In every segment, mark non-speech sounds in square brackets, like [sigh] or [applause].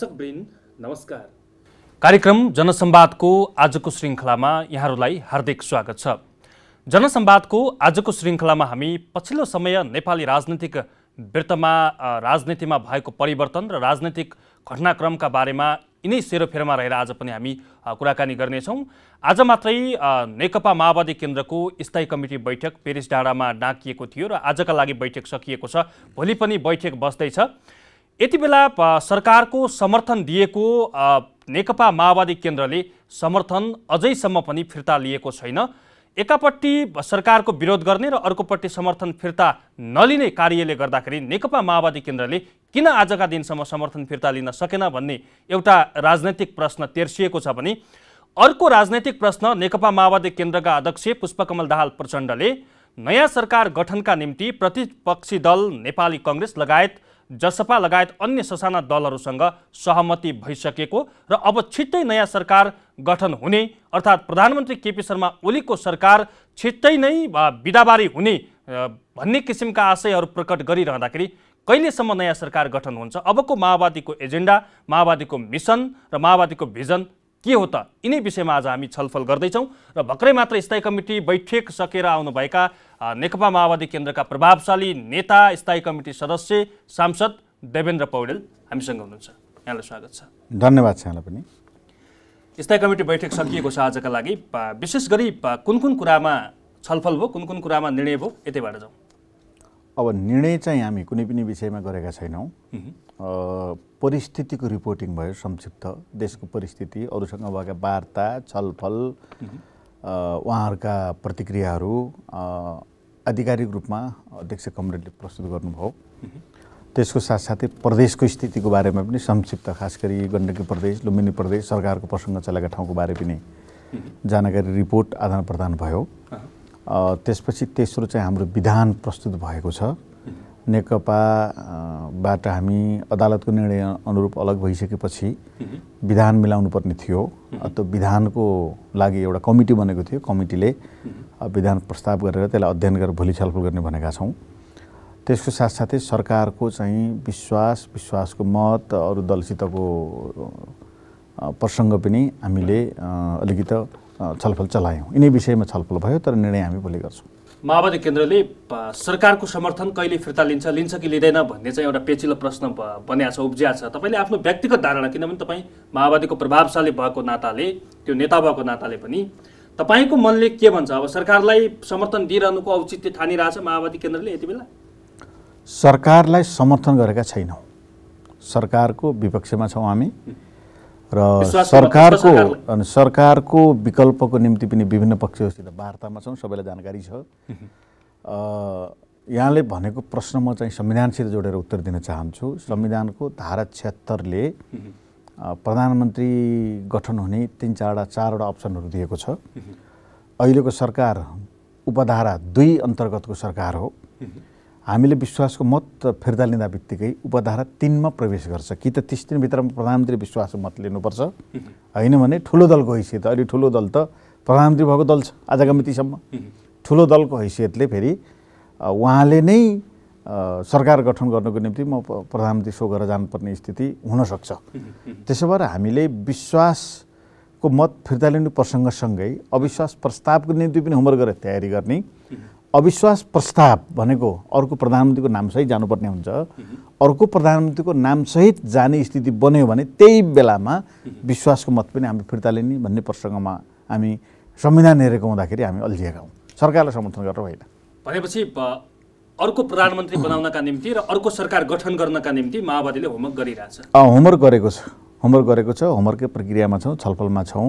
दर्शक ब्रिन नमस्कार कार्यक्रम जनसंवादको आजको श्रृङ्खलामा यहाँहरूलाई हार्दिक स्वागत छ जनसंवादको आजको श्रृङ्खलामा हामी पछिल्लो समय नेपाली राजनीतिक वृत्तमा राजनीतिमा भएको परिवर्तन र राजनैतिक घटनाक्रमका बारेमा यिनै सेरोफेरोमा रहेर आज पनि हामी कुराकानी गर्नेछौँ आज मात्रै नेकपा माओवादी केन्द्रको स्थायी कमिटी बैठक पेरिस डाँडामा डाकिएको थियो र आजका लागि बैठक सकिएको छ भोलि पनि बैठक बस्दैछ यति बेला सरकारको समर्थन दिएको नेकपा माओवादी केन्द्रले समर्थन अझैसम्म पनि फिर्ता लिएको छैन एकापट्टि सरकारको विरोध गर्ने र अर्कोपट्टि समर्थन फिर्ता नलिने कार्यले गर्दाखेरि नेकपा माओवादी केन्द्रले किन आजका दिनसम्म समर्थन फिर्ता लिन सकेन भन्ने एउटा राजनैतिक प्रश्न तेर्सिएको छ भने अर्को राजनैतिक प्रश्न नेकपा माओवादी केन्द्रका अध्यक्ष पुष्पकमल दाहाल प्रचण्डले नयाँ सरकार गठनका निम्ति प्रतिपक्षी दल नेपाली कङ्ग्रेस लगायत जसपा लगायत अन्य ससाना दलहरूसँग सहमति भइसकेको र अब छिट्टै नयाँ सरकार गठन हुने अर्थात् प्रधानमन्त्री केपी शर्मा ओलीको सरकार छिट्टै नै बिदाबारी हुने भन्ने किसिमका आशयहरू प्रकट गरिरहँदाखेरि कहिलेसम्म नयाँ सरकार गठन हुन्छ अबको माओवादीको एजेन्डा माओवादीको मिसन र माओवादीको भिजन के हो त यिनै विषयमा आज हामी छलफल गर्दैछौँ र भर्खरै मात्र स्थायी कमिटी बैठक सकेर आउनुभएका नेकपा माओवादी केन्द्रका प्रभावशाली नेता स्थायी कमिटी सदस्य सांसद देवेन्द्र पौडेल हामीसँग हुनुहुन्छ यहाँलाई स्वागत छ धन्यवाद छ यहाँलाई पनि स्थायी कमिटी बैठक सकिएको छ आजका लागि विशेष गरी कुन कुन कुरामा छलफल भयो कुन कुन कुरामा निर्णय भयो यतैबाट जाउँ अब निर्णय चाहिँ हामी कुनै पनि विषयमा गरेका छैनौँ परिस्थितिको रिपोर्टिङ भयो संक्षिप्त देशको परिस्थिति अरूसँग भएका वार्ता छलफल उहाँहरूका प्रतिक्रियाहरू आधिकारिक रूपमा अध्यक्ष कमरेडले प्रस्तुत गर्नुभयो त्यसको साथसाथै प्रदेशको स्थितिको बारेमा पनि संक्षिप्त खास गरी गण्डकी प्रदेश लुम्बिनी प्रदेश सरकारको प्रसङ्ग चलाएका ठाउँको बारे पनि जानकारी रिपोर्ट आदान प्रदान भयो त्यसपछि तेस्रो चाहिँ हाम्रो विधान प्रस्तुत भएको छ नेकपाबाट हामी अदालतको निर्णय अनुरूप अलग भइसकेपछि विधान मिलाउनु पर्ने थियो त्यो विधानको लागि एउटा कमिटी बनेको थियो कमिटीले विधान प्रस्ताव गरेर त्यसलाई अध्ययन गरेर भोलि छलफल गर्ने भनेका छौँ त्यसको साथसाथै सरकारको चाहिँ विश्वास विश्वासको मत अरू दलसितको प्रसङ्ग पनि हामीले अलिकति छलफल चलायौँ यिनै विषयमा छलफल भयो तर निर्णय हामी भोलि गर्छौँ माओवादी केन्द्रले सरकारको समर्थन कहिले फिर्ता लिन्छ लिन्छ कि लिँदैन भन्ने चाहिँ एउटा पेचिलो प्रश्न बनिया छ उब्जिया छ तपाईँले आफ्नो व्यक्तिगत धारणा किनभने तपाईँ माओवादीको प्रभावशाली भएको नाताले त्यो नेता भएको नाताले पनि तपाईँको मनले के भन्छ अब सरकारलाई समर्थन दिइरहनुको औचित्य ठानिरहेछ माओवादी केन्द्रले यति बेला सरकारलाई समर्थन गरेका छैनौँ सरकारको विपक्षमा छौँ हामी र सरकारको अनि सरकारको विकल्पको निम्ति पनि विभिन्न पक्षहरूसित वार्तामा छौँ सबैलाई जानकारी छ यहाँले भनेको प्रश्न म चाहिँ संविधानसित जोडेर उत्तर दिन चाहन्छु संविधानको धारा छिहत्तरले प्रधानमन्त्री गठन हुने तिन चारवटा चारवटा अप्सनहरू दिएको छ अहिलेको सरकार उपधारा दुई अन्तर्गतको सरकार हो हामीले विश्वासको मत फिर्ता लिँदा बित्तिकै उपधारा तिनमा प्रवेश गर्छ कि त तिस दिनभित्रमा प्रधानमन्त्री विश्वासको मत लिनुपर्छ होइन भने ठुलो दलको हैसियत अहिले ठुलो दल त प्रधानमन्त्री भएको दल छ आजका मितिसम्म ठुलो दलको हैसियतले फेरि उहाँले नै सरकार गठन गर्नको निम्ति म प्रधानमन्त्री सो गरेर जानुपर्ने स्थिति हुनसक्छ त्यसो भएर हामीले विश्वासको मत फिर्ता लिनु प्रसङ्गसँगै अविश्वास प्रस्तावको निम्ति पनि होमवर्क गरेर तयारी गर्ने अविश्वास प्रस्ताव भनेको अर्को प्रधानमन्त्रीको नामसहित जानुपर्ने हुन्छ अर्को प्रधानमन्त्रीको नामसहित जाने स्थिति बन्यो भने त्यही बेलामा विश्वासको मत पनि हामी फिर्ता लिने भन्ने प्रसङ्गमा हामी संविधान हेरेको हुँदाखेरि हामी अल्झिएका हौँ सरकारलाई समर्थन गरेर होइन भनेपछि अर्को प्रधानमन्त्री बनाउनका निम्ति र अर्को सरकार गठन गर्नका निम्ति माओवादीले होमवर्क गरिरहेछ होमवर्क गरेको छ होमवर्क गरेको छ होमवर्कै प्रक्रियामा छौँ छलफलमा छौँ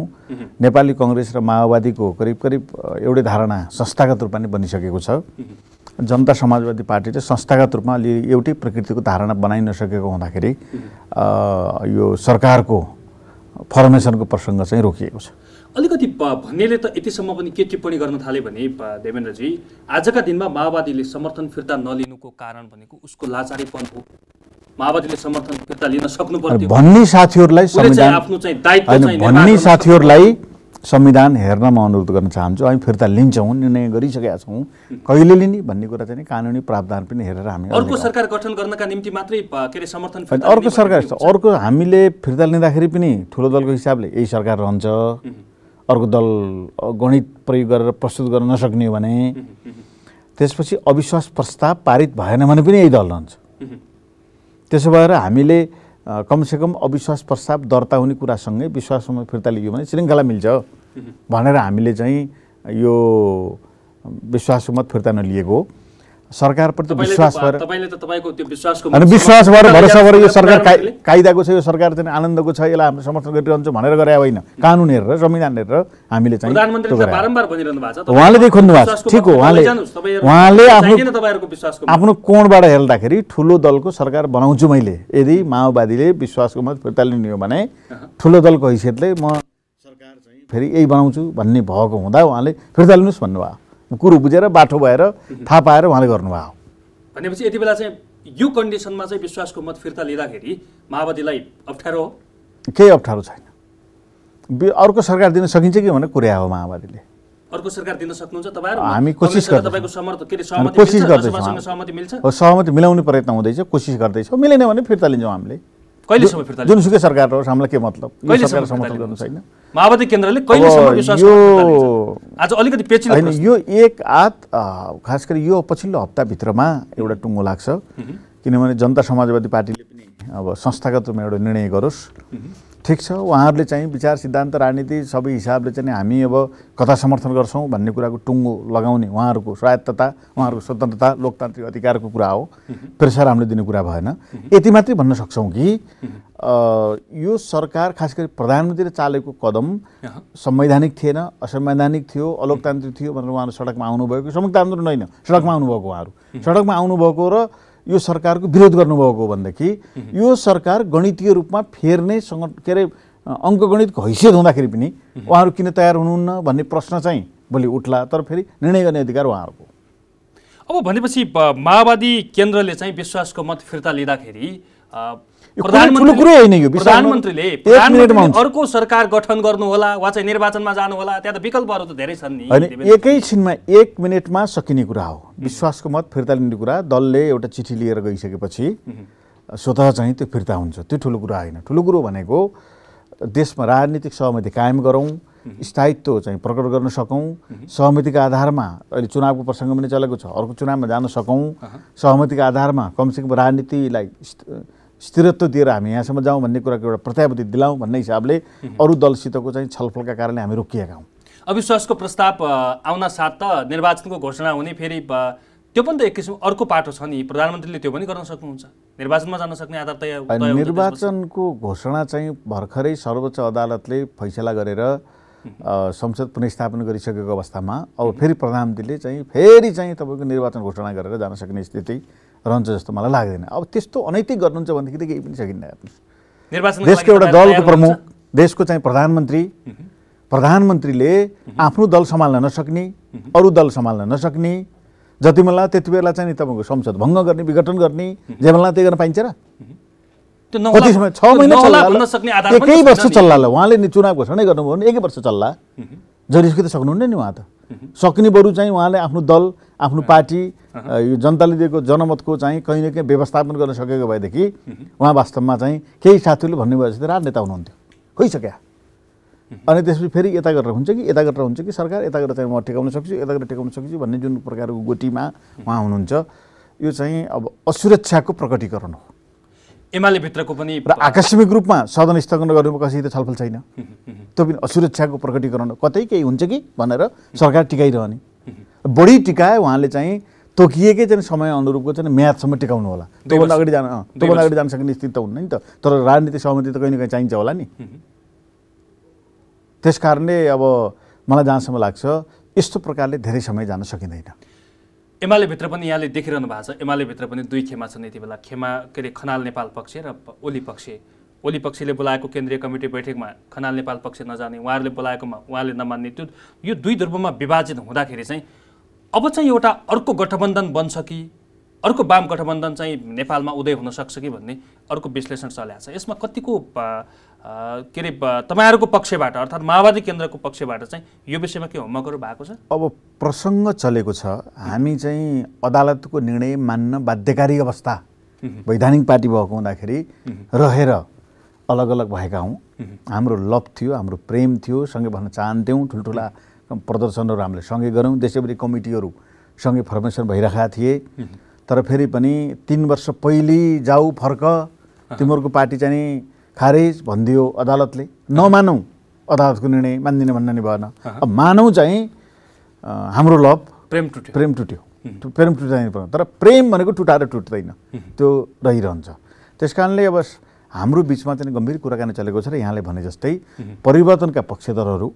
नेपाली कङ्ग्रेस र माओवादीको करिब करिब एउटै धारणा संस्थागत रूपमा नै बनिसकेको छ जनता समाजवादी पार्टी चाहिँ संस्थागत रूपमा अलि एउटै प्रकृतिको धारणा बनाइ नसकेको हुँदाखेरि यो सरकारको फर्मेसनको प्रसङ्ग चाहिँ रोकिएको छ अलिकति भन्नेले त यतिसम्म पनि के टिप्पणी गर्न थाले भने देवेन्द्रजी आजका दिनमा माओवादीले समर्थन फिर्ता नलिनुको कारण भनेको उसको लाचारीपन हो माओवादीले समर्थन लिन सक्नु भन्ने साथीहरूलाई संविधान आफ्नो चाहिँ दायित्व भन्ने साथीहरूलाई संविधान हेर्न म अनुरोध गर्न चाहन्छु हामी फिर्ता लिन्छौँ निर्णय गरिसकेका छौँ कहिले लिने भन्ने कुरा चाहिँ कानुनी प्रावधान पनि हेरेर हामी अर्को सरकार गठन गर्नका निम्ति मात्रै के अरे समर्थन अर्को सरकार अर्को हामीले फिर्ता लिँदाखेरि पनि ठुलो दलको हिसाबले यही सरकार रहन्छ अर्को दल गणित प्रयोग गरेर प्रस्तुत गर्न नसक्ने हो भने त्यसपछि अविश्वास प्रस्ताव पारित भएन भने पनि यही दल रहन्छ त्यसो भएर हामीले कमसेकम अविश्वास प्रस्ताव दर्ता हुने कुरासँगै विश्वासमा फिर्ता लियो भने श्रृङ्खला मिल्छ भनेर हामीले चाहिँ यो विश्वास मत फिर्ता नलिएको हो सरकारप्रति विश्वास भएर होइन विश्वास भएर भरोसा भएर यो सरकार कायदाको छ यो सरकार चाहिँ आनन्दको छ यसलाई हामी समर्थन गरिरहन्छौँ भनेर गरे होइन कानुन हेरेर संविधान हेरेर हामीले चाहिँ उहाँले त्यही खोज्नु भएको छ ठिक हो उहाँले उहाँले आफ्नो आफ्नो कोणबाट हेर्दाखेरि ठुलो दलको सरकार बनाउँछु मैले यदि माओवादीले विश्वासको मत फिर्ता लिने हो भने ठुलो दलको हैसियतले म सरकार चाहिँ फेरि यही बनाउँछु भन्ने भएको हुँदा उहाँले फिर्ता लिनुहोस् भन्नुभयो कुरो बुझेर बाटो भएर [laughs] थाहा पाएर उहाँले गर्नुभयो भनेपछि यति बेला चाहिँ यो कन्डिसनमा चाहिँ विश्वासको मत फिर्ता लिँदाखेरि माओवादीलाई अप्ठ्यारो हो केही अप्ठ्यारो छैन अर्को सरकार दिन सकिन्छ कि भन्ने कुरा हो माओवादीले अर्को सरकार दिन सक्नुहुन्छ तपाईँहरू हामी कोसिस गर्छौँ कोसिस गर्दैछौँ सहमति मिल्छ सहमति मिलाउने प्रयत्न हुँदैछ कोसिस गर्दैछौँ मिलेन भने फिर्ता लिन्छौँ हामीले जुनसुकै सरकार होस् हामीलाई के मतलब समर्थन गर्नु छैन माओवादी केन्द्रले आज अलिकति होइन यो एक आत खास गरी यो पछिल्लो हप्ताभित्रमा एउटा टुङ्गो लाग्छ किनभने जनता समाजवादी पार्टीले पनि अब संस्थागत रूपमा एउटा निर्णय गरोस् ठिक छ उहाँहरूले चाहिँ विचार सिद्धान्त राजनीति सबै हिसाबले चाहिँ हामी अब कता समर्थन गर्छौँ भन्ने कुराको टुङ्गो लगाउने उहाँहरूको स्वायत्तता उहाँहरूको स्वतन्त्रता लोकतान्त्रिक अधिकारको कुरा हो प्रेसर हामीले दिने कुरा भएन यति मात्रै भन्न सक्छौँ कि यो सरकार खास गरी प्रधानमन्त्रीले चालेको कदम संवैधानिक थिएन असंवैधानिक थियो अलोकतान्त्रिक थियो भनेर उहाँहरू सडकमा आउनुभएको संयुक्त आन्दोलन होइन सडकमा आउनुभएको उहाँहरू सडकमा आउनुभएको र यो सरकारको विरोध गर्नुभएको भनेदेखि यो सरकार गणितीय रूपमा फेर्ने सङ्ग के अरे अङ्कगणितको हैसियत हुँदाखेरि पनि उहाँहरू किन तयार हुनुहुन्न भन्ने प्रश्न चाहिँ भोलि उठला तर फेरि निर्णय गर्ने अधिकार उहाँहरूको अब भनेपछि माओवादी केन्द्रले चाहिँ विश्वासको मत फिर्ता लिँदाखेरि प्रधानमन्त्रीले अर्को सरकार गठन गर्नुहोला वा चाहिँ निर्वाचनमा जानुहोला त्यहाँ त विकल्पहरू त धेरै छन् नि एकैछिनमा एक मिनटमा सकिने कुरा हो विश्वासको मत फिर्ता लिने कुरा दलले एउटा चिठी लिएर गइसकेपछि स्वत चाहिँ त्यो फिर्ता हुन्छ त्यो ठुलो कुरा होइन ठुलो कुरो भनेको देशमा राजनीतिक सहमति कायम गरौँ स्थायित्व चाहिँ प्रकट गर्न सकौँ सहमतिको आधारमा अहिले चुनावको प्रसङ्ग पनि चलेको छ अर्को चुनावमा जान सकौँ सहमतिको आधारमा कमसेकम राजनीतिलाई स्थिरत्व दिएर हामी यहाँसम्म जाउँ भन्ने कुराको एउटा प्रत्याभूति दिलाउँ भन्ने हिसाबले अरू दलसितको चाहिँ छलफलका कारणले हामी रोकिएका हौँ अविश्वासको प्रस्ताव आउन साथ त निर्वाचनको घोषणा हुने फेरि त्यो पनि त एक किसिम अर्को पाटो छ नि प्रधानमन्त्रीले त्यो पनि गर्न सक्नुहुन्छ निर्वाचनमा जान सक्ने आधार तय निर्वाचनको घोषणा चाहिँ भर्खरै सर्वोच्च अदालतले फैसला गरेर संसद पुनस्थापन गरिसकेको अवस्थामा अब फेरि प्रधानमन्त्रीले चाहिँ फेरि चाहिँ तपाईँको निर्वाचन घोषणा गरेर जान सक्ने स्थिति रहन्छ जस्तो मलाई लाग्दैन अब त्यस्तो अनैतिक गर्नुहुन्छ भनेदेखि त केही पनि सकिन्न हेर्नुहोस् देशको एउटा दलको प्रमुख देशको चाहिँ प्रधानमन्त्री प्रधानमन्त्रीले आफ्नो दल सम्हाल्न नसक्ने अरू दल सम्हाल्न नसक्ने जति बेला त्यति बेला चाहिँ तपाईँको संसद भङ्ग गर्ने विघटन गर्ने जे बेला त्यही गर्न पाइन्छ र कति समय छ महिना एकै वर्ष चल्ला उहाँले नि चुनाव घोषणा गर्नुभयो भने एकै वर्ष चल्ला जरिसकै त सक्नुहुन्न नि उहाँ त सक्ने बरु चाहिँ उहाँले आफ्नो दल आफ्नो पार्टी यो जनताले दिएको जनमतको चाहिँ कहीँ न कहीँ व्यवस्थापन गर्न सकेको भएदेखि उहाँ वास्तवमा चाहिँ केही साथीहरूले भन्नुभयो जस्तै राजनेता हुनुहुन्थ्यो खोइसक्यो अनि त्यसपछि फेरि यता गरेर हुन्छ कि यता गरेर हुन्छ कि सरकार यता गरेर चाहिँ म टेकाउन सक्छु यता गरेर टेकाउन सक्छु भन्ने जुन प्रकारको गोटीमा उहाँ हुनुहुन्छ यो चाहिँ अब असुरक्षाको प्रकटीकरण हो एमाले भित्रको पनि र आकस्मिक रूपमा सदन स्थगन गर्नुमा त छलफल छैन त्यो पनि असुरक्षाको प्रकटीकरण कतै केही हुन्छ कि भनेर सरकार टिकाइरहने बढी टिकाए उहाँले चाहिँ तोकिएकै चाहिँ समय अनुरूपको चाहिँ म्यादसम्म टिकाउनु होला त्योभन्दा अगाडि जान त्योभन्दा अगाडि जान सक्ने स्थिति त हुन्न नि त तर राजनीतिक सहमति त कहीँ न कहीँ चाहिन्छ होला नि त्यस कारणले अब मलाई जहाँसम्म लाग्छ यस्तो प्रकारले धेरै समय जान सकिँदैन एमालेभित्र पनि यहाँले देखिरहनु भएको छ एमालेभित्र पनि दुई खेमा छन् यति बेला खेमा के अरे खनाल नेपाल पक्ष र ओली पक्ष ओली पक्षले बोलाएको केन्द्रीय कमिटी बैठकमा खनाल नेपाल पक्ष नजाने उहाँहरूले बोलाएकोमा उहाँले नमान्ने त्यो यो दुई ध्रुवमा विभाजित हुँदाखेरि चाहिँ अब चाहिँ एउटा अर्को गठबन्धन बन्छ कि अर्को वाम गठबन्धन चाहिँ नेपालमा उदय हुन सक्छ कि भन्ने अर्को विश्लेषण चलाएको छ यसमा कतिको के अरे तपाईँहरूको पक्षबाट अर्थात् माओवादी केन्द्रको पक्षबाट चाहिँ यो विषयमा के होमवर्कहरू भएको छ अब प्रसङ्ग चलेको छ हामी चाहिँ अदालतको निर्णय मान्न बाध्यकारी अवस्था वैधानिक पार्टी भएको हुँदाखेरि रहेर अलग अलग भएका हौँ हाम्रो लभ थियो हाम्रो प्रेम थियो सँगै भन्न चाहन्थ्यौँ ठुल्ठुला प्रदर्शनहरू हामीले सँगै गऱ्यौँ देशैभरि कमिटीहरू सँगै फर्मेसन भइरहेका थिए तर फेरि पनि तिन वर्ष पहिले जाऊ फर्क तिमीहरूको पार्टी चाहिँ खारेज भनिदियो अदालतले नमानौँ अदालतको निर्णय मानिदिने नि भएन अब मानौँ चाहिँ हाम्रो लभ प्रेम टुट्यो प्रेम टुट्यो प्रेम टुट्दैन तर प्रेम भनेको टुटाएर टुट्दैन त्यो रहिरहन्छ त्यस कारणले अब हाम्रो बिचमा चाहिँ गम्भीर कुराकानी चलेको छ र यहाँले भने जस्तै परिवर्तनका पक्षधरहरू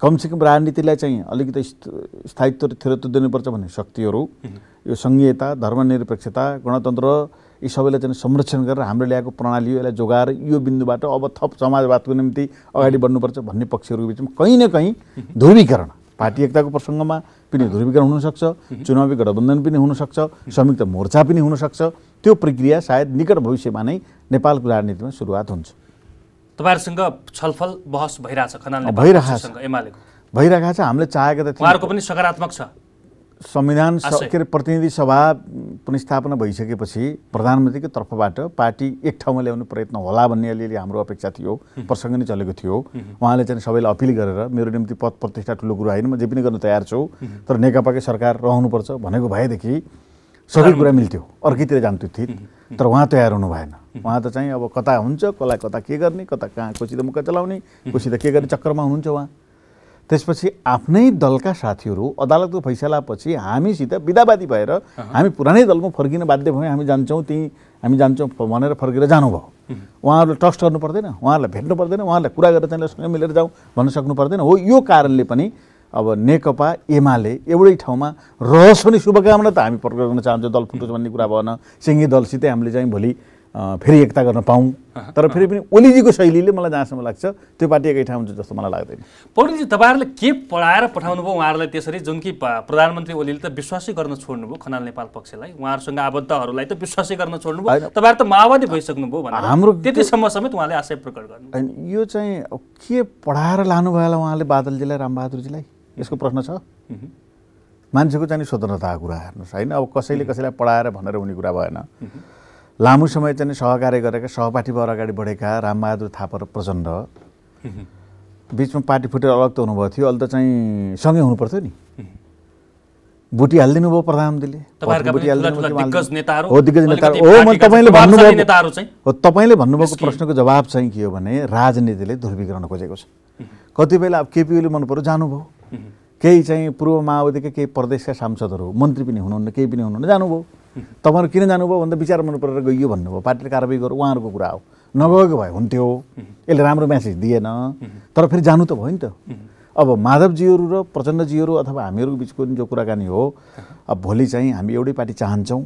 कमसेकम राजनीतिलाई चाहिँ अलिकति स्थायित्व र थिरत्व दिनुपर्छ भन्ने शक्तिहरू यो सङ्घीयता धर्मनिरपेक्षता गणतन्त्र यी सबैलाई चाहिँ संरक्षण गरेर हाम्रो ल्याएको प्रणाली यसलाई जोगाएर यो बिन्दुबाट अब थप समाजवादको निम्ति अगाडि बढ्नुपर्छ भन्ने पक्षहरूको बिचमा कहीँ न कहीँ ध्रुवीकरण पार्टी एकताको प्रसङ्गमा पनि ध्रुवीकरण हुनसक्छ चुनावी गठबन्धन पनि हुनसक्छ संयुक्त मोर्चा पनि हुनसक्छ त्यो प्रक्रिया सायद निकट भविष्यमा नै नेपालको राजनीतिमा सुरुवात हुन्छ तपाईँहरूसँग छलफल बहस भइरहेछ खनाल भइरहेको भइरहेको छ हामीले चाहेको त उहाँहरूको पनि सकारात्मक छ संविधान के अरे प्रतिनिधि सभा पुनस्थापना भइसकेपछि प्रधानमन्त्रीको तर्फबाट पार्टी एक ठाउँमा ल्याउने प्रयत्न होला भन्ने अलिअलि हाम्रो अपेक्षा थियो प्रसङ्ग नै चलेको थियो उहाँले चाहिँ सबैलाई अपिल गरेर मेरो निम्ति पद प्रतिष्ठा ठुलो कुरो होइन म जे पनि गर्न तयार छु तर नेकपाकै सरकार रहनुपर्छ भनेको भएदेखि सबै कुरा मिल्थ्यो अर्कैतिर जान्थ्यो थित तर उहाँ तयार हुनु भएन उहाँ त चाहिँ अब कता हुन्छ कसलाई कता के गर्ने कता कहाँ कोसित मुक्का चलाउने कोसित के गर्ने चक्करमा हुनुहुन्छ उहाँ त्यसपछि आफ्नै दलका साथीहरू अदालतको फैसलापछि हामीसित विदावादी भएर हामी पुरानै दलमा फर्किन बाध्य भयौँ हामी जान्छौँ त्यहीँ हामी जान्छौँ भनेर फर्केर जानुभयो उहाँहरूले ट्रस्ट गर्नु पर्दैन उहाँहरूलाई भेट्नु पर्दैन उहाँहरूलाई कुरा गरेर चाहिँ मिलेर जाउँ भन्न सक्नु पर्दैन हो यो कारणले पनि अब नेकपा एमाले एउटै ठाउँमा रहोस् भन्ने शुभकामना त हामी प्रकट गर्न चाहन्छौँ दल फुटोस् भन्ने कुरा भएन सिङ्गी दलसितै हामीले चाहिँ भोलि फेरि एकता गर्न पाऊँ तर फेरि पनि ओलीजीको शैलीले मलाई जहाँसम्म लाग्छ त्यो पार्टी एकै ठाउँ हुन्छ जस्तो मलाई लाग्दैन पौडीजी तपाईँहरूले के पढाएर पठाउनु भयो उहाँहरूलाई त्यसरी जुन कि प्रधानमन्त्री ओलीले त विश्वासै गर्न छोड्नुभयो खनाल नेपाल पक्षलाई उहाँहरूसँग आबद्धहरूलाई त विश्वासै गर्न छोड्नुभयो तपाईँहरू त माओवादी भइसक्नुभयो भनेर हाम्रो त्यतिसम्म समेत उहाँले आशय प्रकट गर्नु यो चाहिँ के पढाएर लानुभयो होला उहाँले बादलजीलाई रामबहादुरजीलाई यसको प्रश्न छ मान्छेको चाहिँ स्वतन्त्रताको कुरा हेर्नुहोस् होइन अब कसैले कसैलाई पढाएर भनेर हुने कुरा भएन लामो समय चाहिँ सहकार्य गरेका सहपाठीबाट अगाडि बढेका रामबहादुर थापा र प्रचण्ड बिचमा पार्टी फुटेर अलग त हुनुभएको थियो अहिले त चाहिँ सँगै हुनुपर्थ्यो नि बुटी हालिदिनु भयो प्रधानमन्त्रीले हो दिग्गज नेताहरू हो मैले तपाईँले भन्नुभएको हो तपाईँले भन्नुभएको प्रश्नको जवाब चाहिँ के हो भने राजनीतिले ध्रुवीकरण खोजेको छ कति बेला अब केपी ओली मन पऱ्यो जानुभयो केही चाहिँ पूर्व माओवादीका केही प्रदेशका सांसदहरू मन्त्री पनि हुनुहुन्न केही पनि हुनुहुन्न जानुभयो तपाईँहरू किन जानुभयो भन्दा विचार मन परेर गइयो भन्नुभयो पार्टीले कारवाही गर्यो उहाँहरूको कुरा हो नगएको भए हुन्थ्यो यसले राम्रो म्यासेज दिएन तर फेरि जानु त भयो नि त अब माधवजीहरू र प्रचण्डजीहरू अथवा हामीहरूको बिचको जो कुराकानी हो अब भोलि चाहिँ हामी एउटै पार्टी चाहन्छौँ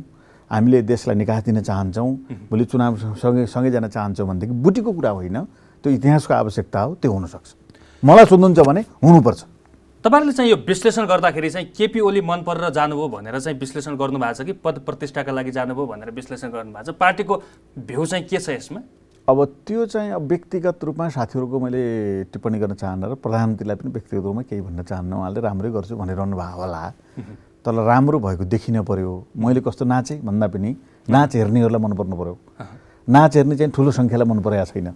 हामीले देशलाई निकास दिन चाहन्छौँ भोलि चुनाव सँगै सँगै जान चाहन्छौँ भनेदेखि बुटीको कुरा होइन त्यो इतिहासको आवश्यकता हो त्यो हुनसक्छ मलाई सोध्नुहुन्छ भने हुनुपर्छ तपाईँहरूले चाहिँ यो विश्लेषण गर्दाखेरि चाहिँ केपी ओली मन परेर जानुभयो भनेर चाहिँ विश्लेषण गर्नुभएको छ कि पद प्रतिष्ठाका लागि जानुभयो भनेर विश्लेषण गर्नुभएको छ पार्टीको भ्यू चाहिँ के छ यसमा अब त्यो चाहिँ अब व्यक्तिगत रूपमा साथीहरूको मैले टिप्पणी गर्न चाहन्न र प्रधानमन्त्रीलाई पनि व्यक्तिगत रूपमा केही भन्न चाहन्न उहाँले राम्रै गर्छु भनिरहनु भएको होला तर राम्रो भएको देखिन पऱ्यो मैले कस्तो नाचेँ भन्दा पनि नाच हेर्नेहरूलाई मनपर्नु पर्नु पऱ्यो नाच हेर्ने चाहिँ ठुलो सङ्ख्यालाई मन परेको छैन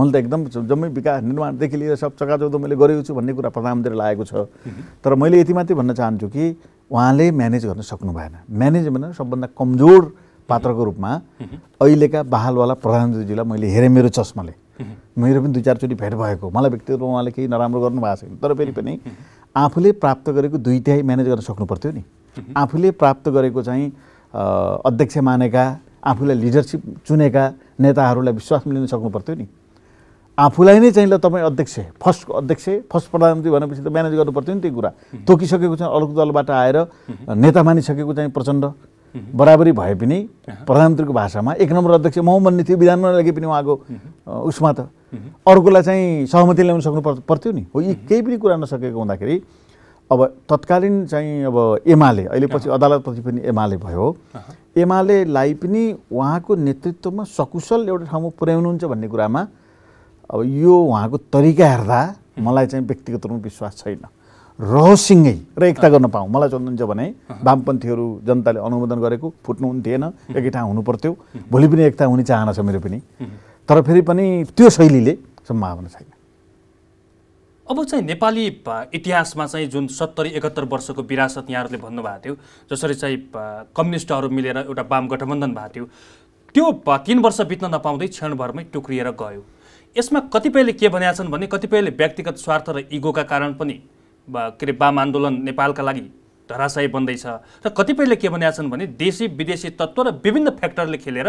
मैले त एकदम जम्मै विकास निर्माणदेखि लिएर सब चकाचौधो मैले गरेको छु भन्ने कुरा प्रधानमन्त्री लागेको छ तर मैले यति मात्रै भन्न चाहन्छु कि उहाँले म्यानेज गर्न सक्नु भएन म्यानेज भने सबभन्दा कमजोर पात्रको रूपमा अहिलेका बहालवाला प्रधानमन्त्रीजीलाई मैले हेरेँ मेरो चस्माले मेरो पनि दुई चारचोटि भेट भएको मलाई व्यक्तिगत रूपमा उहाँले केही नराम्रो गर्नु भएको छैन तर फेरि पनि आफूले प्राप्त गरेको दुईटै म्यानेज गर्न सक्नु पर्थ्यो नि आफूले प्राप्त गरेको चाहिँ अध्यक्ष मानेका आफूलाई लिडरसिप चुनेका नेताहरूलाई विश्वासमा लिन सक्नु पर्थ्यो नि आफूलाई नै चाहिँ ल तपाईँ अध्यक्ष फर्स्ट अध्यक्ष फर्स्ट प्रधानमन्त्री भनेपछि त म्यानेज गर्नु पर्थ्यो नि त्यो कुरा तोकिसकेको छ अर्को दलबाट आएर नेता मानिसकेको चाहिँ प्रचण्ड बराबरी भए पनि प्रधानमन्त्रीको भाषामा एक नम्बर अध्यक्ष म भन्ने थियो विधानमा लगे पनि उहाँको उसमा त अर्कोलाई चाहिँ सहमति ल्याउन सक्नु पर्थ्यो नि हो यी केही पनि कुरा नसकेको हुँदाखेरि अब तत्कालीन चाहिँ अब एमाले अहिले पछि अदालतपछि पनि एमाले भयो एमालेलाई पनि उहाँको नेतृत्वमा सकुशल एउटा ठाउँमा पुर्याउनुहुन्छ भन्ने कुरामा अब यो उहाँको तरिका हेर्दा मलाई चाहिँ व्यक्तिगत रूपमा विश्वास छैन रहसँगै र एकता गर्न पाऊँ मलाई सोध्नुहुन्छ भने वामपन्थीहरू जनताले अनुमोदन गरेको फुट्नु हुन एकै ठाउँ हुनु पर्थ्यो भोलि पनि एकता हुने चाहना छ मेरो पनि तर फेरि पनि त्यो शैलीले सम्भावना छैन अब चाहिँ नेपाली इतिहासमा चाहिँ जुन सत्तरी एकहत्तर वर्षको विरासत यहाँहरूले भन्नुभएको थियो जसरी चाहिँ कम्युनिस्टहरू मिलेर एउटा वाम गठबन्धन भएको थियो त्यो तिन वर्ष बित्न नपाउँदै क्षणभरमै टुक्रिएर गयो यसमा कतिपयले के भनेका छन् भने कतिपयले व्यक्तिगत स्वार्थ र इगोका कारण पनि के अरे वाम आन्दोलन नेपालका लागि धराशय बन्दैछ र कतिपयले के भनेका छन् भने देशी विदेशी तत्त्व र विभिन्न फ्याक्टरले खेलेर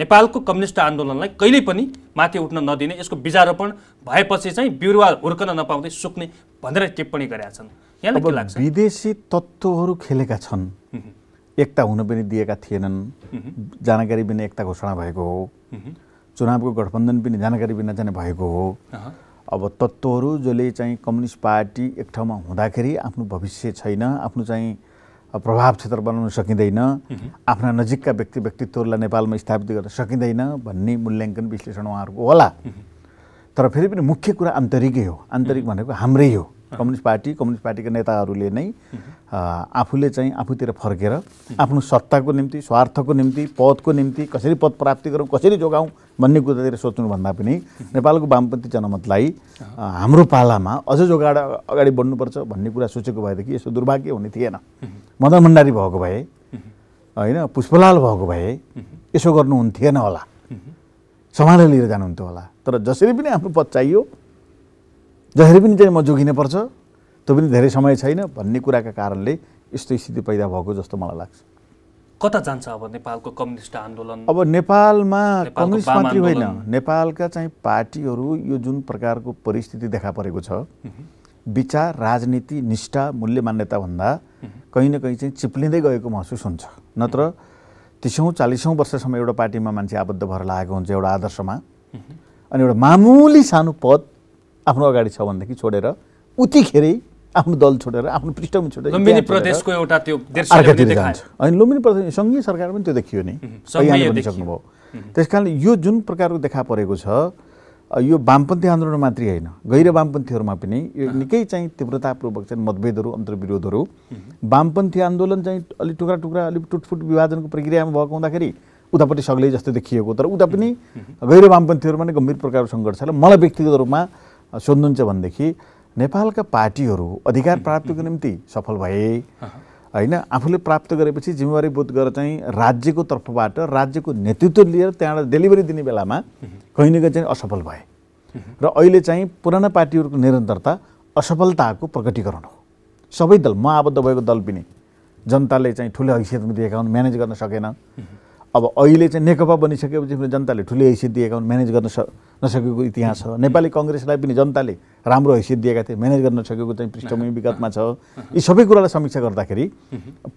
नेपालको कम्युनिस्ट आन्दोलनलाई कहिल्यै पनि माथि उठ्न नदिने यसको बिजारोपण भएपछि चाहिँ बिरुवा हुर्कन नपाउँदै सुक्ने भनेर टिप्पणी गरेका छन् यहाँ लाग्छ विदेशी तत्त्वहरू खेलेका छन् एकता हुन पनि दिएका थिएनन् जानकारी बिना एकता घोषणा भएको हो चुनावको गठबन्धन पनि जानकारी बिना जाने भएको हो अब तत्त्वहरू जसले चाहिँ कम्युनिस्ट पार्टी एक ठाउँमा हुँदाखेरि आफ्नो भविष्य छैन आफ्नो चाहिँ प्रभाव क्षेत्र बनाउन सकिँदैन आफ्ना नजिकका व्यक्ति व्यक्तित्वहरूलाई नेपालमा स्थापित गर्न सकिँदैन भन्ने मूल्याङ्कन विश्लेषण उहाँहरूको होला तर फेरि पनि मुख्य कुरा आन्तरिकै हो आन्तरिक भनेको हाम्रै हो कम्युनिस्ट पार्टी कम्युनिस्ट पार्टीका नेताहरूले नै आफूले चाहिँ आफूतिर फर्केर आफ्नो सत्ताको निम्ति स्वार्थको निम्ति पदको निम्ति कसरी पद प्राप्ति गरौँ कसरी जोगाउँ भन्ने कुरातिर सोच्नुभन्दा पनि नेपालको वामपन्थी जनमतलाई हाम्रो पालामा अझ जोगाड अगाडि बढ्नुपर्छ भन्ने कुरा सोचेको भएदेखि यस्तो दुर्भाग्य हुने थिएन मदन भण्डारी भएको भए होइन पुष्पलाल भएको भए यसो गर्नुहुन्थेन होला सम्हालेर लिएर जानुहुन्थ्यो होला तर जसरी पनि आफ्नो पद चाहियो जसरी पनि चाहिँ म पर्छ त्यो पनि धेरै समय छैन भन्ने कुराका कारणले यस्तो स्थिति पैदा भएको जस्तो मलाई लाग्छ कता जान्छ अब नेपालको कम्युनिस्ट आन्दोलन अब नेपालमा कम्युनिस्ट मात्रै होइन नेपालका चाहिँ पार्टीहरू यो जुन प्रकारको परिस्थिति देखा परेको छ विचार राजनीति निष्ठा मूल्य मान्यताभन्दा कहीँ न कहीँ चाहिँ चिप्लिँदै गएको महसुस हुन्छ नत्र तिसौँ चालिसौँ वर्षसम्म एउटा पार्टीमा मान्छे आबद्ध भएर लागेको हुन्छ एउटा आदर्शमा अनि एउटा मामुली सानो पद आफ्नो अगाडि छ भनेदेखि छोडेर उतिखेरै आफ्नो दल छोडेर आफ्नो पृष्ठभूमि छोडेर लुम्बिनी प्रदेशको एउटा त्यो अर्कातिर जान्छ अनि लुम्बिनी प्रदेश सङ्घीय सरकार पनि त्यो देखियो नि सक्नुभयो त्यस कारणले यो जुन प्रकारको देखा परेको छ यो वामपन्थी आन्दोलन मात्रै होइन गैर वामपन्थीहरूमा पनि यो निकै चाहिँ तीव्रतापूर्वक चाहिँ मतभेदहरू अन्तर्विरोधहरू वामपन्थी आन्दोलन चाहिँ अलिक टुक्रा टुक्रा अलिक टुटफुट विभाजनको प्रक्रियामा भएको हुँदाखेरि उतापट्टि सग्लै जस्तो देखिएको तर उता पनि गैर वामपन्थीहरूमा नै गम्भीर प्रकारको सङ्घर्ष र मलाई व्यक्तिगत रूपमा सोध्नुहुन्छ भनेदेखि नेपालका पार्टीहरू अधिकार प्राप्तिको निम्ति सफल भए होइन आफूले प्राप्त गरेपछि जिम्मेवारी बोध गरेर चाहिँ राज्यको तर्फबाट राज्यको नेतृत्व लिएर त्यहाँबाट डेलिभरी दिने बेलामा कहीँ न कहीँ चाहिँ असफल भए र अहिले चाहिँ पुराना पार्टीहरूको निरन्तरता असफलताको प्रकटीकरण हो सबै दल म आबद्ध भएको दल पनि जनताले चाहिँ ठुलो हैसियतमा दिएका हुन् म्यानेज गर्न सकेन अब अहिले चाहिँ नेकपा बनिसकेपछि जनताले ठुलो हैसियत दिएका हुन् म्यानेज गर्न स नसकेको इतिहास छ नेपाली कङ्ग्रेसलाई पनि जनताले राम्रो हैसियत दिएका थिए म्यानेज गर्न नसकेको चाहिँ पृष्ठभूमि विगतमा छ यी सबै कुरालाई समीक्षा गर्दाखेरि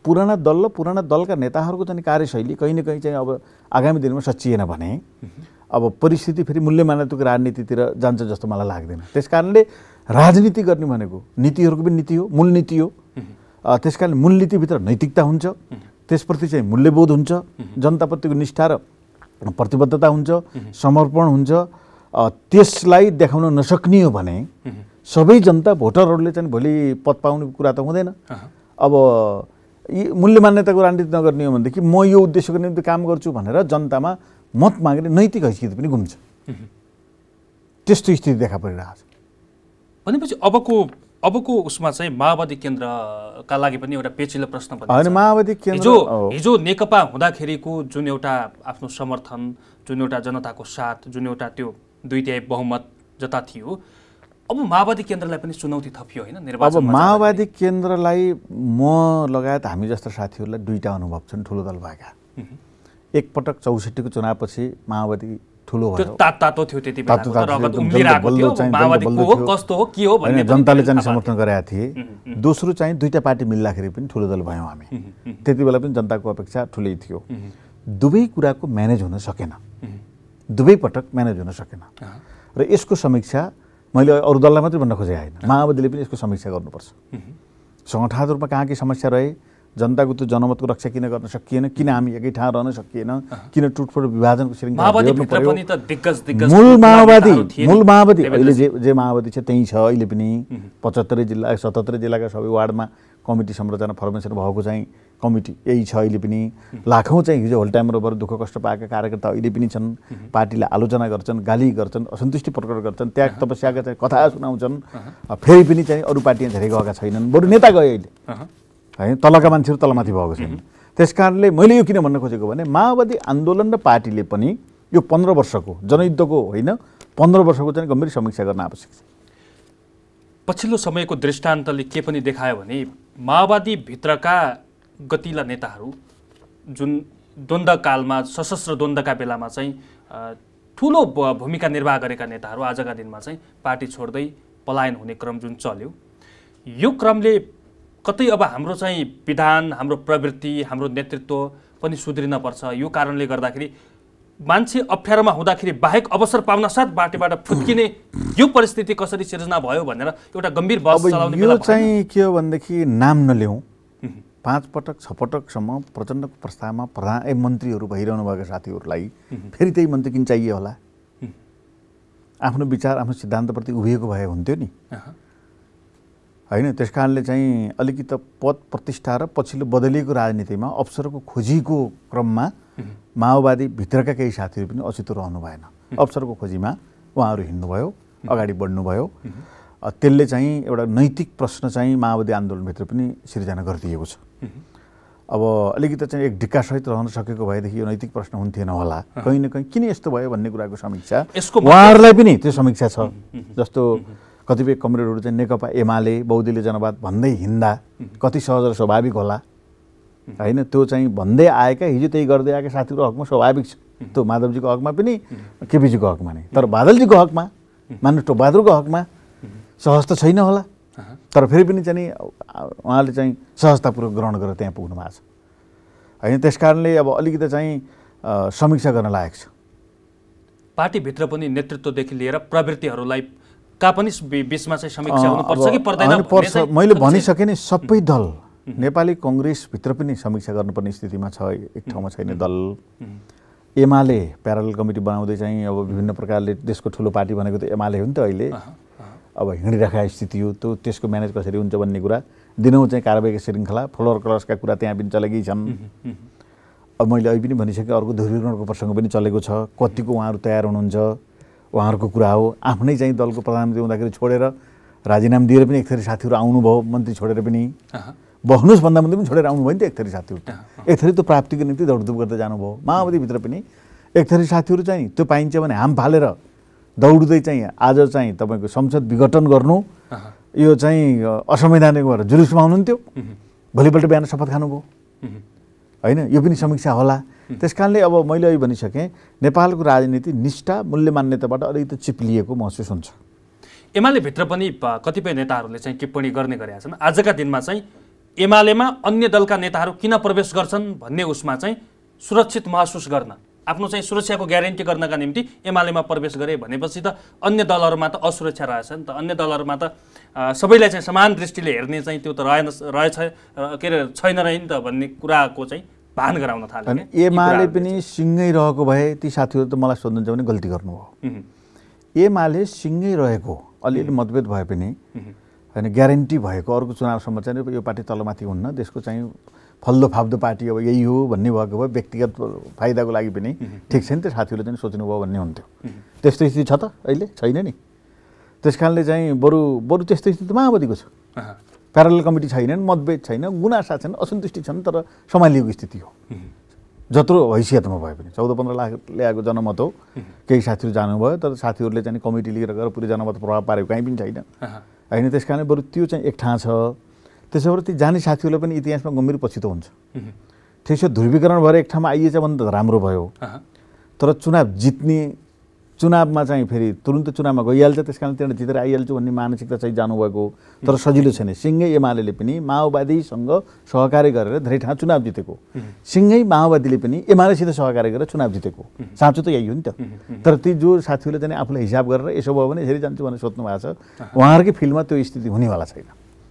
पुराना दल र पुराना दलका नेताहरूको चाहिँ कार्यशैली कहीँ न कहीँ चाहिँ अब आगामी दिनमा सचिएन भने अब परिस्थिति फेरि मूल्यमानताको राजनीतितिर जान्छ जस्तो मलाई लाग्दैन त्यस कारणले राजनीति गर्ने भनेको नीतिहरूको पनि नीति हो मूल नीति हो त्यस कारण मूल नीतिभित्र नैतिकता हुन्छ त्यसप्रति चाहिँ मूल्यबोध हुन्छ जनताप्रतिको निष्ठा र प्रतिबद्धता हुन्छ समर्पण हुन्छ त्यसलाई देखाउन नसक्ने हो भने सबै जनता भोटरहरूले चाहिँ भोलि पद पाउने कुरा त हुँदैन अब यी मूल्य मान्यताको राजनीति नगर्ने हो भनेदेखि म यो उद्देश्यको निम्ति काम गर्छु भनेर जनतामा मत माग्ने नैतिक हैसियत पनि घुम्छ त्यस्तो स्थिति देखा परिरहेको छ भनेपछि अबको अबको उसमा चाहिँ माओवादी केन्द्रका लागि पनि एउटा पेचिलो प्रश्न माओवादी केन्द्र हिजो हिजो नेकपा हुँदाखेरिको जुन एउटा आफ्नो समर्थन जुन एउटा जनताको साथ जुन एउटा त्यो दुई तिहाई बहुमत जता थियो अब माओवादी केन्द्रलाई पनि चुनौती थपियो होइन निर्वाचन अब माओवादी केन्द्रलाई म लगायत हामी जस्ता साथीहरूलाई दुईवटा अनुभव छन् ठुलो दल भएका एकपटक चौसठीको चुनावपछि माओवादी ठुलो भयो तात तातो थियो त्यति बेला हो कस्तो हो के हो भन्ने जनताले चाहिँ समर्थन गरेका थिए दोस्रो चाहिँ दुईवटा पार्टी मिल्दाखेरि पनि ठुलो दल भयौँ हामी त्यति बेला पनि जनताको अपेक्षा ठुलै थियो दुवै कुराको म्यानेज हुन सकेन दुवै पटक म्यानेज हुन सकेन र यसको समीक्षा मैले अरू दललाई मात्रै भन्न खोजेको होइन माओवादीले पनि यसको समीक्षा गर्नुपर्छ सङ्गठनात्मक रूपमा कहाँ के समस्या रहे जनताको त्यो जनमतको रक्षा किन गर्न सकिएन किन हामी एकै ठाउँ रहन सकिएन किन टुटफुट विभाजनको श्रृङ्खला मूल माओवादी मूल माओवादी अहिले जे जे माओवादी छ त्यहीँ छ अहिले पनि पचहत्तरै जिल्ला सतहत्तरै जिल्लाका सबै वार्डमा कमिटी संरचना फर्मेसन भएको चाहिँ कमिटी यही छ अहिले पनि लाखौँ चाहिँ हिजो होल टाइम रोबर दुःख कष्ट पाएका कार्यकर्ता अहिले पनि छन् पार्टीले आलोचना गर्छन् गाली गर्छन् असन्तुष्टि प्रकट गर्छन् त्याग तपस्याका चाहिँ कथा सुनाउँछन् फेरि पनि चाहिँ अरू पार्टीमा धेरै गएका छैनन् बरु नेता गए अहिले है तलका मान्छेहरू तलमाथि भएको छैन त्यस कारणले मैले यो किन भन्न खोजेको भने माओवादी आन्दोलन र पार्टीले पनि यो पन्ध्र वर्षको जनयुद्धको होइन पन्ध्र वर्षको चाहिँ गम्भीर समीक्षा गर्न आवश्यक छ पछिल्लो समयको दृष्टान्तले के पनि देखायो भने माओवादीभित्रका गतिला नेताहरू जुन द्वन्द्वकालमा सशस्त्र द्वन्द्वका बेलामा चाहिँ ठुलो भूमिका निर्वाह गरेका नेताहरू आजका दिनमा चाहिँ पार्टी छोड्दै पलायन हुने क्रम जुन चल्यो यो क्रमले कतै अब हाम्रो चाहिँ विधान हाम्रो प्रवृत्ति हाम्रो नेतृत्व पनि सुध्रिन पर्छ यो कारणले गर्दाखेरि मान्छे अप्ठ्यारोमा हुँदाखेरि बाहेक अवसर पाउन साथ बाटेबाट फुत्किने यो परिस्थिति कसरी सिर्जना भयो भनेर एउटा गम्भीर बहस चलाउने यो चाहिँ के हो भनेदेखि नाम नल्याउँ पाँच पटक छ पटकसम्म प्रचण्डको प्रस्तावमा प्रधान ए मन्त्रीहरू भइरहनु भएको साथीहरूलाई फेरि त्यही मन्त्री किन चाहियो होला आफ्नो विचार आफ्नो सिद्धान्तप्रति उभिएको भए हुन्थ्यो नि होइन त्यस कारणले चाहिँ अलिकति पद प्रतिष्ठा र पछिल्लो बदलिएको राजनीतिमा अवसरको खोजीको क्रममा माओवादी भित्रका केही साथीहरू पनि अचितो रहनु भएन अवसरको खोजीमा उहाँहरू हिँड्नुभयो अगाडि बढ्नुभयो त्यसले चाहिँ एउटा नैतिक प्रश्न चाहिँ माओवादी आन्दोलनभित्र पनि सिर्जना गरिदिएको छ अब अलिकति चाहिँ एक ढिक्कासहित रहन सकेको भएदेखि यो नैतिक प्रश्न हुन्थेन होला कहीँ न कहीँ किन यस्तो भयो भन्ने कुराको समीक्षा यसको उहाँहरूलाई पनि त्यो समीक्षा छ जस्तो कतिपय कमरेडहरू चाहिँ नेकपा एमाले बौद्धले जनवाद भन्दै हिँड्दा कति सहज र स्वाभाविक होला होइन त्यो चाहिँ भन्दै आएका हिजो त्यही गर्दै आएका साथीहरू हकमा स्वाभाविक छ त्यो माधवजीको हकमा पनि केपीजीको हकमा नै तर बादलजीको हकमा मान्नु टोबहादुरको हकमा सहज त छैन होला तर फेरि पनि चाहिँ उहाँले चाहिँ सहजतापूर्वक ग्रहण गरेर त्यहाँ पुग्नु भएको छ होइन त्यस कारणले अब अलिकति चाहिँ समीक्षा गर्न लागेको छ पार्टीभित्र पनि नेतृत्वदेखि लिएर प्रवृत्तिहरूलाई का पनि बिचमा चाहिँ समीक्षा हुनुपर्छ कि पर्दैन पर्छ मैले भनिसकेँ नि सबै दल नेपाली कङ्ग्रेसभित्र पनि समीक्षा गर्नुपर्ने स्थितिमा छ एक ठाउँमा छैन दल एमाले प्यारल कमिटी बनाउँदै चाहिँ अब विभिन्न प्रकारले देशको ठुलो पार्टी भनेको त एमाले हो नि त अहिले अब हिँडिरहेको स्थिति हो त्यो त्यसको म्यानेज कसरी हुन्छ भन्ने कुरा दिनहुँ चाहिँ कारवाहीको श्रृङ्खला फ्लोर क्रसका कुरा त्यहाँ पनि चलेकै छन् अब मैले अहिले पनि भनिसकेँ अर्को ध्रुवीकरणको प्रसङ्ग पनि चलेको छ कतिको उहाँहरू तयार हुनुहुन्छ उहाँहरूको कुरा हो आफ्नै चाहिँ दलको प्रधानमन्त्री हुँदाखेरि छोडेर राजीनामा दिएर पनि एक थरी साथीहरू आउनुभयो मन्त्री छोडेर पनि बस्नुहोस् भन्दा मन्त्री पनि छोडेर आउनुभयो नि त एक थरी साथीहरू एक थरी त्यो प्राप्तिको निम्ति दौडधुप गर्दै जानुभयो माओवादीभित्र पनि एक थरी साथीहरू चाहिँ त्यो पाइन्छ भने हाम फालेर दौड्दै चाहिँ आज चाहिँ तपाईँको संसद विघटन गर्नु यो चाहिँ असंवैधानिक भएर जुलुसमा हुनुहुन्थ्यो भोलिपल्ट बिहान शपथ खानुभयो होइन यो पनि समीक्षा होला त्यस कारणले अब मैले अघि भनिसकेँ नेपालको राजनीति निष्ठा मूल्य मान्यताबाट अलिकति चिप्लिएको महसुस हुन्छ एमालेभित्र पनि कतिपय नेताहरूले चाहिँ टिप्पणी गर्ने गरेका छन् आजका दिनमा चाहिँ एमालेमा अन्य दलका नेताहरू किन प्रवेश गर्छन् भन्ने उसमा चाहिँ सुरक्षित महसुस गर्न आफ्नो चाहिँ सुरक्षाको ग्यारेन्टी गर्नका निम्ति एमालेमा प्रवेश गरे भनेपछि त अन्य दलहरूमा त असुरक्षा रहेछ नि त अन्य दलहरूमा त सबैलाई चाहिँ समान दृष्टिले हेर्ने चाहिँ त्यो त रहेन रहेछ के अरे छैन रहे नि त भन्ने कुराको चाहिँ भान गराउन थाले अनि एमाले पनि सिँगै रहेको भए ती साथीहरू त मलाई सोध्नुहुन्छ भने गल्ती गर्नुभयो एमाले सिँगै रहेको अलिअलि मतभेद भए पनि होइन ग्यारेन्टी भएको अर्को चुनावसम्म चाहिँ यो पार्टी तलमाथि हुन्न त्यसको चाहिँ फल्दो फाप्दो पार्टी अब यही हो भन्ने भएको भए व्यक्तिगत फाइदाको लागि पनि ठिक छैन त्यो त साथीहरूले चाहिँ सोच्नु भयो भन्ने हुन्थ्यो त्यस्तो स्थिति छ त अहिले छैन नि त्यस कारणले चाहिँ बरु बरु त्यस्तो स्थिति त माओवादीको छ प्यारल कमिटी छैनन् मतभेद छैन गुनासा छैन असन्तुष्टि छन् तर सम्हालिएको स्थिति हो जत्रो हैसियतमा भए पनि चौध पन्ध्र लाख ल्याएको जनमत हो केही साथीहरू जानुभयो तर साथीहरूले चाहिँ कमिटी लिएर गएर पुरै जनमत प्रभाव पारेको कहीँ पनि छैन होइन त्यस कारण बरु त्यो चाहिँ एक ठाँ छ त्यसो भएर ती जाने साथीहरूलाई पनि इतिहासमा गम्भीर त हुन्छ त्यसो ध्रुवीकरण भएर एक ठाउँमा आइएछ भने त राम्रो भयो तर चुनाव जित्ने चुनावमा चाहिँ फेरि तुरुन्त चुनावमा गइहाल्छ त्यस कारण त्यहाँबाट जितेर आइहाल्छु भन्ने मानसिकता चाहिँ जानुभएको तर सजिलो छैन सिँगै एमाले पनि माओवादीसँग सहकार्य गरेर धेरै ठाउँ चुनाव जितेको सिँगै माओवादीले पनि एमालेसित सहकार्य गरेर चुनाव जितेको साँचो त यही हो नि त तर ती जो साथीहरूले चाहिँ आफूलाई हिसाब गरेर यसो भयो भने यसरी जान्छु भनेर सोध्नु भएको छ उहाँहरूकै फिल्डमा त्यो स्थिति हुनेवाला छैन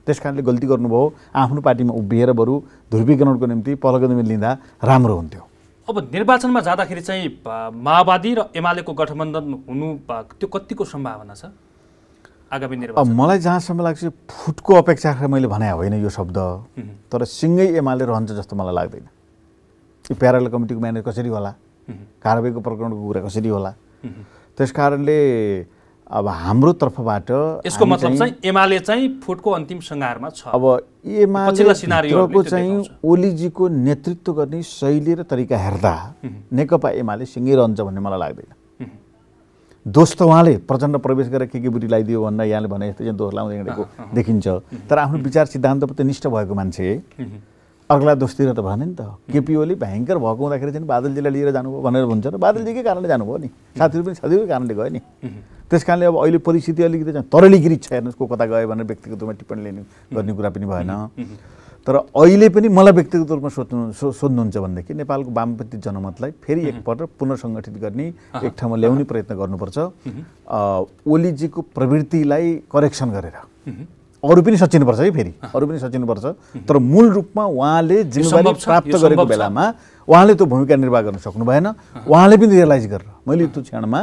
त्यस कारणले गल्ती गर्नुभयो आफ्नो पार्टीमा उभिएर बरु ध्रुवीकरणको निम्ति पलगदमी लिँदा राम्रो हुन्थ्यो अब निर्वाचनमा जाँदाखेरि चाहिँ माओवादी र एमालेको गठबन्धन हुनु त्यो कतिको सम्भावना छ आगामी निर्वाचन मलाई जहाँसम्म लाग्छ फुटको अपेक्षा मैले भने होइन यो शब्द तर सिँगै एमाले रहन्छ जस्तो मलाई लाग्दैन यो प्यारल कमिटीको म्यानेज कसरी होला कारवाहीको प्रकरणको कुरा कसरी होला त्यस कारणले अब हाम्रो तर्फबाट यसको मतलब चाहिँ एमाले चाहिँ फुटको अन्तिम सङ्घारमा छ अब एमालेको चाहिँ ओलीजीको नेतृत्व गर्ने शैली र तरिका हेर्दा नेकपा एमाले सिँगिरहन्छ भन्ने मलाई लाग्दैन दोष त उहाँले प्रचण्ड प्रवेश गरेर के के बुटी लगाइदियो भन्दा यहाँले भने चाहिँ दोष लाउँदै हिँडेको देखिन्छ तर आफ्नो विचार सिद्धान्तप्रति निष्ठ भएको मान्छे अर्कोलाई दोषतिर त भने नि त केपी ओली भयङ्कर भएको हुँदाखेरि चाहिँ बादलजीलाई लिएर जानुभयो भनेर भन्छ र बादलजीकै कारणले जानुभयो नि साथीहरू पनि साथीहरूकै कारणले गयो नि त्यस कारणले अब अहिले परिस्थिति अलिकति तरलीगिरी छ हेर्नुहोस् को कता गयो भनेर व्यक्तिगत रूपमा टिप्पणी लिने गर्ने कुरा पनि भएन तर अहिले पनि मलाई व्यक्तिगत रूपमा सोध्नु सो सोध्नुहुन्छ भनेदेखि नेपालको वामपन्थी जनमतलाई फेरि एकपल्ट पुनर्सङ्गठित गर्ने एक ठाउँमा ल्याउने प्रयत्न गर्नुपर्छ ओलीजीको प्रवृत्तिलाई करेक्सन गरेर अरू पनि सचिनुपर्छ है फेरि अरू पनि सचिनुपर्छ तर मूल रूपमा उहाँले जिम्मेवारी प्राप्त गरेको बेलामा उहाँले त्यो भूमिका निर्वाह गर्न सक्नु भएन उहाँले पनि रियलाइज गरेर मैले त्यो क्षणमा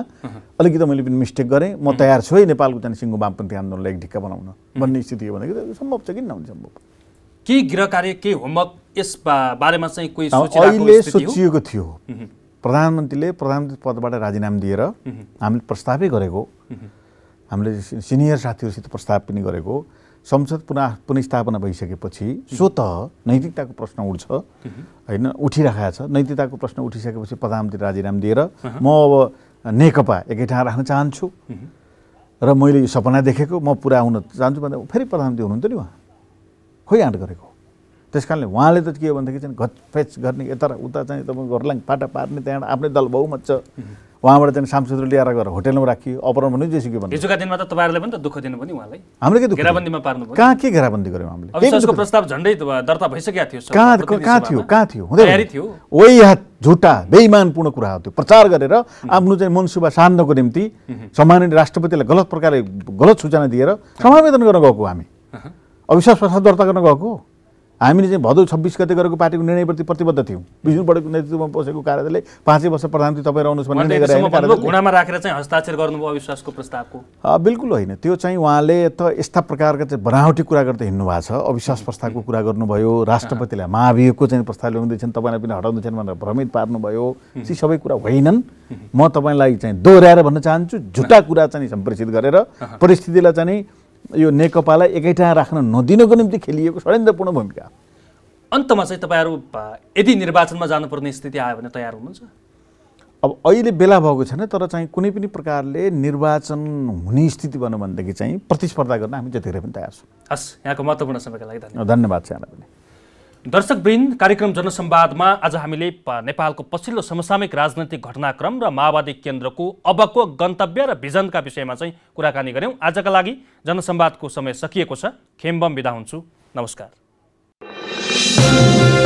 अलिकति मैले पनि मिस्टेक गरेँ म तयार छु है नेपालको जाने सिङ्गो वामपन्थी आन्दोलनलाई एक ढिक्का बनाउन भन्ने स्थिति हो भने सम्भव छ कि नहुने सम्भव केही गृह कार्य केही होमवर्क यस बारेमा चाहिँ कोही अहिले सोचिएको थियो प्रधानमन्त्रीले प्रधानमन्त्री पदबाट राजीनामा दिएर हामीले प्रस्तावै गरेको हामीले सिनियर साथीहरूसित प्रस्ताव पनि गरेको संसद पुनः पुनस्थापना भइसकेपछि स्वत नैतिकताको प्रश्न उठ्छ होइन उठिरहेको छ नैतिकताको प्रश्न उठिसकेपछि प्रधानमन्त्री राजीनाम दिएर म अब नेकपा एकै ठाउँ राख्न चाहन्छु र मैले यो सपना देखेको म पुरा हुन चाहन्छु भन्दा फेरि प्रधानमन्त्री हुनुहुन्थ्यो नि उहाँ खोइ आँट गरेको त्यस कारणले उहाँले त के हो भनेदेखि चाहिँ घचफेच गर्ने यता उता चाहिँ तपाईँको घरलाई पाटा पार्ने त्यहाँबाट आफ्नै दल बहुमत छ उहाँबाट चाहिँ सांसद ल्याएर गएर होटेलमा राखियो अपहरण भन्नु जेसुकै भन्नु हिजोका दिनमा त तपाईँहरूले पनि त दुःख दिनु पनि उहाँलाई हामीले के घेराबन्दीमा पार्नु कहाँ के घेराबन्दी गऱ्यौँ हामीले प्रस्ताव झन्डै दर्ता भइसकेको थियो कहाँ कहाँ थियो कहाँ थियो हुँदै थियो ओइ यहाँ झुटा बेइमानपूर्ण कुरा हो त्यो प्रचार गरेर आफ्नो चाहिँ मनसुबा सार्नको निम्ति सम्मानित राष्ट्रपतिलाई गलत प्रकारले गलत सूचना दिएर समावेदन गर्न गएको हामी अविश्वास प्रस्ताव दर्ता गर्न गएको हामीले चाहिँ भदौ छब्बिस गते गरेको पार्टीको निर्णयप्रति प्रतिबद्ध थियौँ विष्णु बडेको नेतृत्वमा बसेको कार्यालयले पाँचै वर्ष प्रधानमन्त्री तपाईँ आउनुहोस् भन्ने घुँडामा राखेर चाहिँ हस्ताक्षर गर्नुभयो अविश्वासको प्रस्तावको बिल्कुल होइन त्यो चाहिँ उहाँले त यस्ता प्रकारका चाहिँ बनावटी कुरा गर्दै हिँड्नु भएको छ अविश्वास प्रस्तावको कुरा गर्नुभयो राष्ट्रपतिलाई महाभियोगको चाहिँ प्रस्ताव ल्याउँदैछन् तपाईँलाई पनि हटाउँदैछन् भनेर भ्रमित पार्नुभयो ती सबै कुरा होइनन् म तपाईँलाई चाहिँ दोहोऱ्याएर भन्न चाहन्छु झुटा कुरा चाहिँ सम्प्रेषित गरेर परिस्थितिलाई चाहिँ यो नेकपालाई ठाउँ राख्न नदिनको निम्ति खेलिएको षड्यन्त्रपूर्ण भूमिका अन्तमा चाहिँ तपाईँहरू यदि निर्वाचनमा जानुपर्ने स्थिति आयो भने तयार हुनुहुन्छ अब अहिले बेला भएको छैन तर चाहिँ कुनै पनि प्रकारले निर्वाचन हुने स्थिति भनौँ भनेदेखि चाहिँ प्रतिस्पर्धा गर्न हामी जतिखेर पनि तयार छौँ हस् यहाँको महत्त्वपूर्ण समयका लागि धन्यवाद धन्यवाद छ यहाँलाई पनि दर्शकवृन्द कार्यक्रम जनसंवादमा आज हामीले नेपालको पछिल्लो समसामयिक राजनैतिक घटनाक्रम र माओवादी केन्द्रको अबको गन्तव्य र भिजनका विषयमा चाहिँ कुराकानी गऱ्यौँ आजका लागि जनसंवादको समय सकिएको छ खेमबम विदा हुन्छु नमस्कार